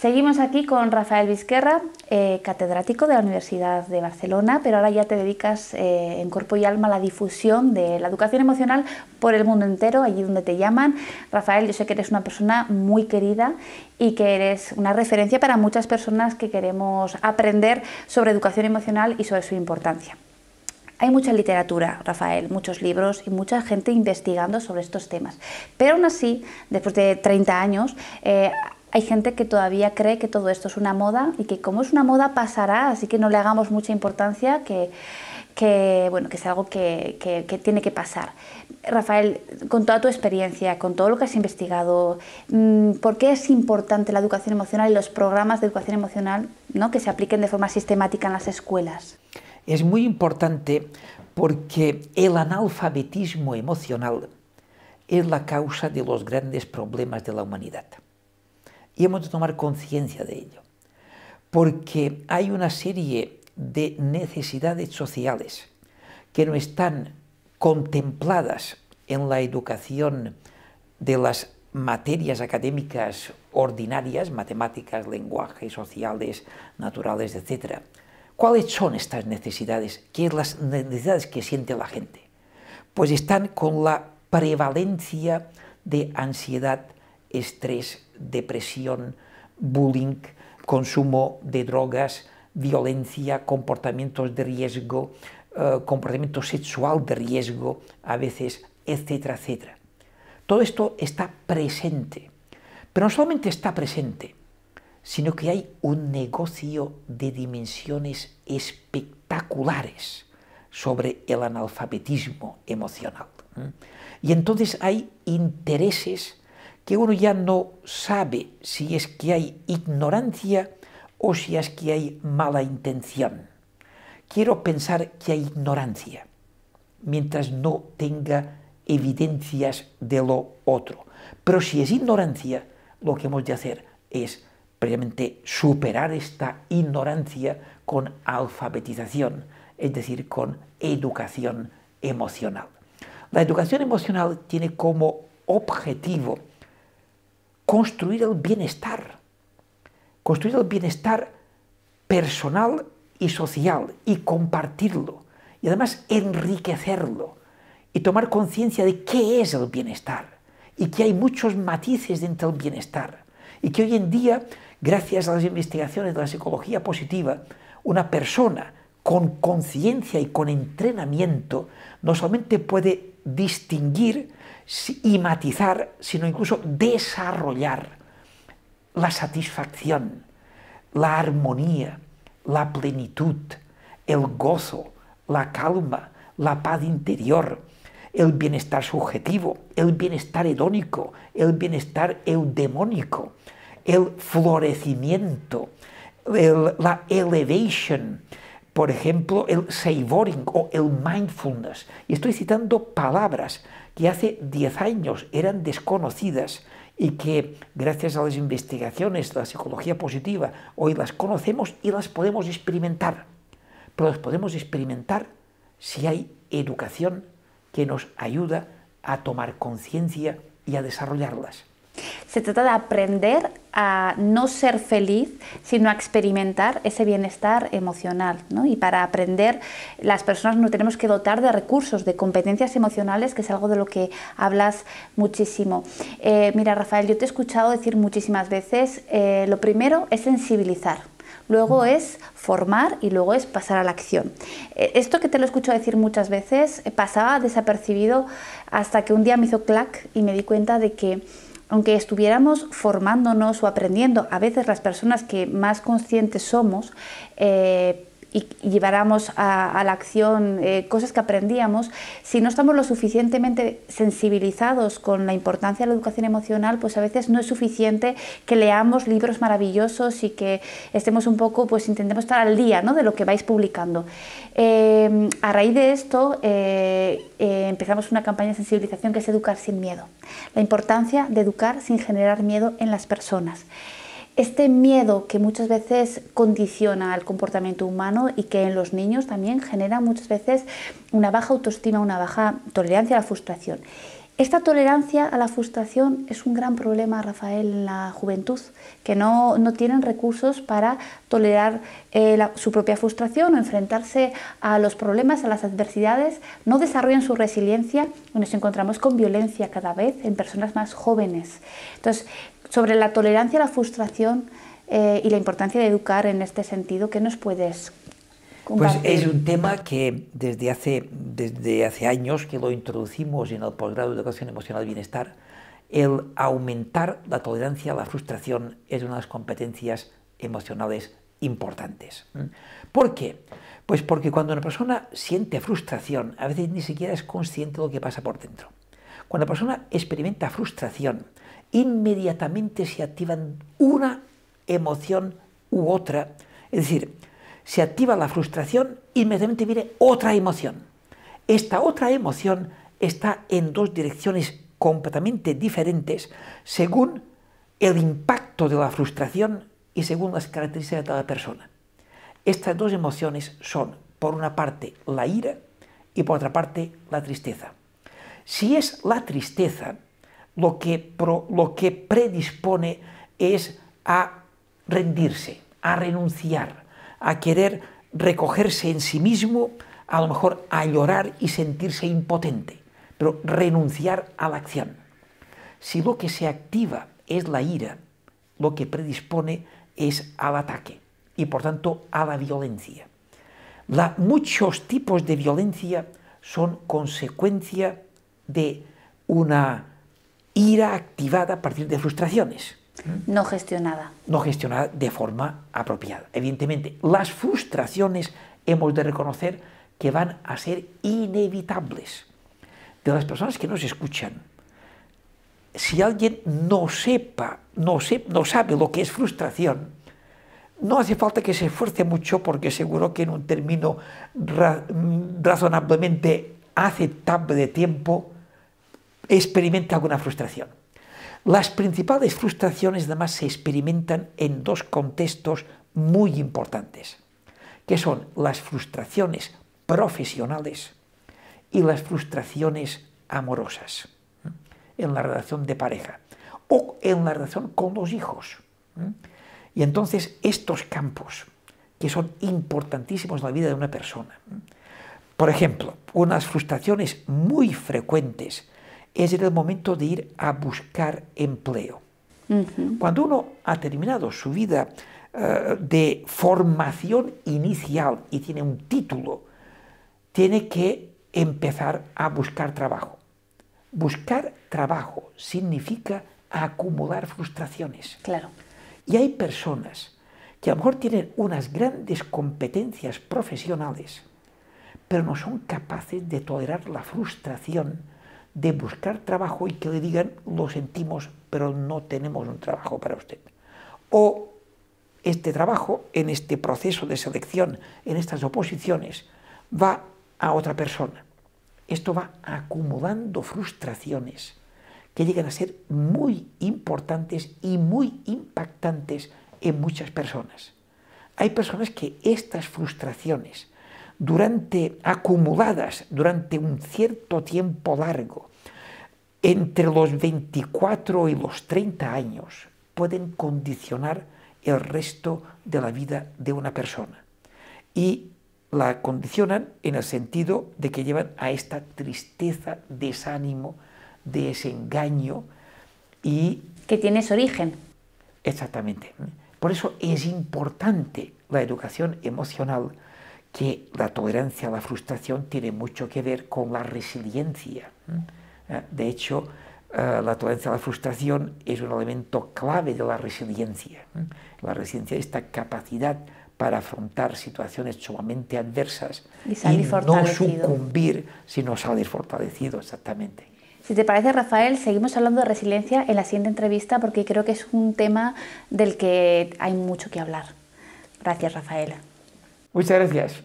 Seguimos aquí con Rafael Vizquerra, eh, catedrático de la Universidad de Barcelona, pero ahora ya te dedicas eh, en cuerpo y alma a la difusión de la educación emocional por el mundo entero, allí donde te llaman. Rafael, yo sé que eres una persona muy querida y que eres una referencia para muchas personas que queremos aprender sobre educación emocional y sobre su importancia. Hay mucha literatura, Rafael, muchos libros y mucha gente investigando sobre estos temas. Pero aún así, después de 30 años, eh, hay gente que todavía cree que todo esto es una moda y que como es una moda pasará, así que no le hagamos mucha importancia, que, bueno, que es algo que, que, tiene que pasar. Rafael, con toda tu experiencia, con todo lo que has investigado, mm, ¿por qué es importante la educación emocional y los programas de educación emocional ¿no? que se apliquen de forma sistemática en las escuelas? Es muy importante porque el analfabetismo emocional es la causa de los grandes problemas de la humanidad y hemos de tomar conciencia de ello, porque hay una serie de necesidades sociales que no están contempladas en la educación de las materias académicas ordinarias, matemáticas, lenguajes, sociales, naturales, etc. ¿Cuáles son estas necesidades? ¿Qué es las necesidades que siente la gente? Pues están con la prevalencia de ansiedad, estrés, depresión, bullying, consumo de drogas, violencia, comportamientos de riesgo, eh, comportamiento sexual de riesgo, a veces, etcétera, etcétera. Todo esto está presente, pero no solamente está presente, sino que hay un negocio de dimensiones espectaculares sobre el analfabetismo emocional. Y entonces hay intereses que uno ya no sabe si es que hay ignorancia o si es que hay mala intención. Quiero pensar que hay ignorancia, mientras no tenga evidencias de lo otro. Pero si es ignorancia, lo que hemos de hacer es previamente superar esta ignorancia con alfabetización, es decir, con educación emocional. La educación emocional tiene como objetivo construir el bienestar, construir el bienestar personal y social y compartirlo y además enriquecerlo y tomar conciencia de qué es el bienestar y que hay muchos matices dentro del bienestar y que hoy en día, gracias a las investigaciones de la psicología positiva, una persona con conciencia y con entrenamiento no solamente puede distinguir y matizar, sino incluso desarrollar la satisfacción, la armonía, la plenitud, el gozo, la calma, la paz interior, el bienestar subjetivo, el bienestar hedónico, el bienestar eudemónico, el florecimiento, la elevation, por ejemplo, el savoring o el mindfulness. Y estoy citando palabras que hace 10 años eran desconocidas y que gracias a las investigaciones de la psicología positiva hoy las conocemos y las podemos experimentar. Pero las podemos experimentar si hay educación que nos ayuda a tomar conciencia y a desarrollarlas. Se trata de aprender a no ser feliz, sino a experimentar ese bienestar emocional. Y para aprender, las personas nos tenemos que dotar de recursos, de competencias emocionales, que es algo de lo que hablas muchísimo. Eh, mira, Rafael, yo te he escuchado decir muchísimas veces, eh, lo primero es sensibilizar luego es formar y luego es pasar a la acción. Eh, esto que te lo escucho decir muchas veces pasaba desapercibido hasta que un día me hizo clac y me di cuenta de que aunque estuviéramos formándonos o aprendiendo, a veces las personas que más conscientes somos, eh, y lleváramos a, la acción eh, cosas que aprendíamos, si no estamos lo suficientemente sensibilizados con la importancia de la educación emocional, pues a veces no es suficiente que leamos libros maravillosos y que estemos un poco, pues intentemos estar al día ¿no? de lo que vais publicando. Eh, a raíz de esto eh, empezamos una campaña de sensibilización que es Educar sin miedo, la importancia de educar sin generar miedo en las personas este miedo que muchas veces condiciona el comportamiento humano y que en los niños también genera muchas veces una baja autoestima, una baja tolerancia a la frustración. Esta tolerancia a la frustración es un gran problema, Rafael, en la juventud, que no, tienen recursos para tolerar eh, su propia frustración o enfrentarse a los problemas, a las adversidades, no desarrollan su resiliencia y nos encontramos con violencia cada vez en personas más jóvenes. Entonces, sobre la tolerancia a la frustración eh, y la importancia de educar en este sentido, ¿qué nos puedes Pues es un tema que desde hace, desde hace años que lo introducimos en el posgrado de Educación Emocional y Bienestar, el aumentar la tolerancia a la frustración es una de las competencias emocionales importantes. ¿Por qué? Pues porque cuando una persona siente frustración, a veces ni siquiera es consciente de lo que pasa por dentro. Cuando la persona experimenta frustración, inmediatamente se activan una emoción u otra. Es decir, se activa la frustración, inmediatamente viene otra emoción. Esta otra emoción está en dos direcciones completamente diferentes según el impacto de la frustración y según las características de cada persona. Estas dos emociones son, por una parte, la ira y por otra parte, la tristeza. Si es la tristeza, lo que, lo que predispone es a rendirse, a renunciar, a querer recogerse en sí mismo, a lo mejor a llorar y sentirse impotente, pero renunciar a la acción. Si lo que se activa es la ira, lo que predispone es al ataque y por tanto a la violencia. muchos tipos de violencia son consecuencia de una ira activada a partir de frustraciones. No gestionada. No gestionada de forma apropiada. Evidentemente, las frustraciones hemos de reconocer que van a ser inevitables. De las personas que nos escuchan, si alguien no sepa, no, se, no sabe lo que es frustración, no hace falta que se esfuerce mucho porque seguro que en un término mm, razonablemente aceptable de tiempo experimenta alguna frustración. Las principales frustraciones además se experimentan en dos contextos muy importantes, que son las frustraciones profesionales y las frustraciones amorosas en la relación de pareja o en la relación con los hijos. Y entonces estos campos, que son importantísimos en la vida de una persona, por ejemplo, unas frustraciones muy frecuentes es el momento de ir a buscar empleo. Cuando uno ha terminado su vida eh, de formación inicial y tiene un título, tiene que empezar a buscar trabajo. Buscar trabajo significa acumular frustraciones. Claro. Y hay personas que a lo mejor tienen unas grandes competencias profesionales, pero no son capaces de tolerar la frustración de buscar trabajo y que le digan, lo sentimos, pero no tenemos un trabajo para usted. O este trabajo, en este proceso de selección, en estas oposiciones, va a otra persona. Esto va acumulando frustraciones que llegan a ser muy importantes y muy impactantes en muchas personas. Hay personas que estas frustraciones durante, acumuladas durante un cierto tiempo largo, entre los 24 y los 30 años, pueden condicionar el resto de la vida de una persona. Y la condicionan en el sentido de que llevan a esta tristeza, desánimo, desengaño y... Que tiene su origen. Exactamente. Por eso es importante la educación emocional que la tolerancia a la frustración tiene mucho que ver con la resiliencia. ¿eh? Eh, de hecho, eh, la tolerancia a la frustración es un elemento clave de la resiliencia. La resiliencia es esta capacidad para afrontar situaciones sumamente adversas y, y no sucumbir, sino salir fortalecido, exactamente. Si te parece, Rafael, seguimos hablando de resiliencia en la siguiente entrevista porque creo que es un tema del que hay mucho que hablar. Gracias, Rafael. Muchas gracias.